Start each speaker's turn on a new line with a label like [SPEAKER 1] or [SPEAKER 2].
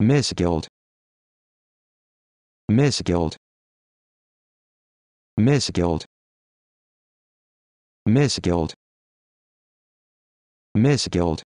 [SPEAKER 1] Miss Guild. Miss Guild. Miss Guild. Miss Guild. Miss Guild.